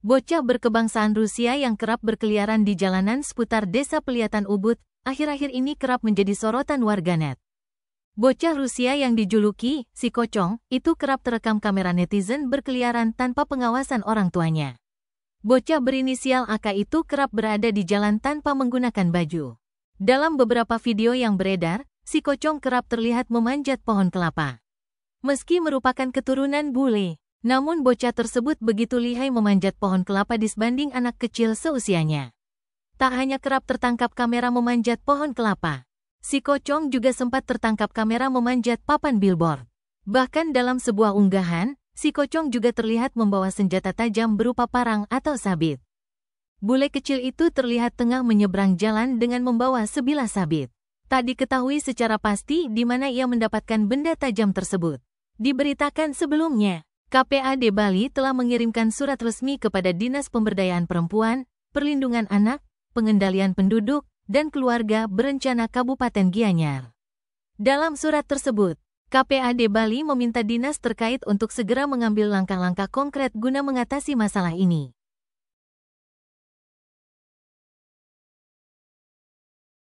Bocah berkebangsaan Rusia yang kerap berkeliaran di jalanan seputar desa Peliatan Ubud, akhir-akhir ini kerap menjadi sorotan warganet. Bocah Rusia yang dijuluki si Kocong itu kerap terekam kamera netizen berkeliaran tanpa pengawasan orang tuanya. Bocah berinisial AK itu kerap berada di jalan tanpa menggunakan baju. Dalam beberapa video yang beredar, si Kocong kerap terlihat memanjat pohon kelapa. Meski merupakan keturunan bule, namun bocah tersebut begitu lihai memanjat pohon kelapa disbanding anak kecil seusianya. Tak hanya kerap tertangkap kamera memanjat pohon kelapa, si Kocong juga sempat tertangkap kamera memanjat papan billboard. Bahkan dalam sebuah unggahan, si Kocong juga terlihat membawa senjata tajam berupa parang atau sabit. Bule kecil itu terlihat tengah menyeberang jalan dengan membawa sebilah sabit. Tak diketahui secara pasti di mana ia mendapatkan benda tajam tersebut. Diberitakan sebelumnya, KPAD Bali telah mengirimkan surat resmi kepada Dinas Pemberdayaan Perempuan, Perlindungan Anak, Pengendalian Penduduk, dan Keluarga Berencana Kabupaten Gianyar. Dalam surat tersebut, KPAD Bali meminta dinas terkait untuk segera mengambil langkah-langkah konkret guna mengatasi masalah ini.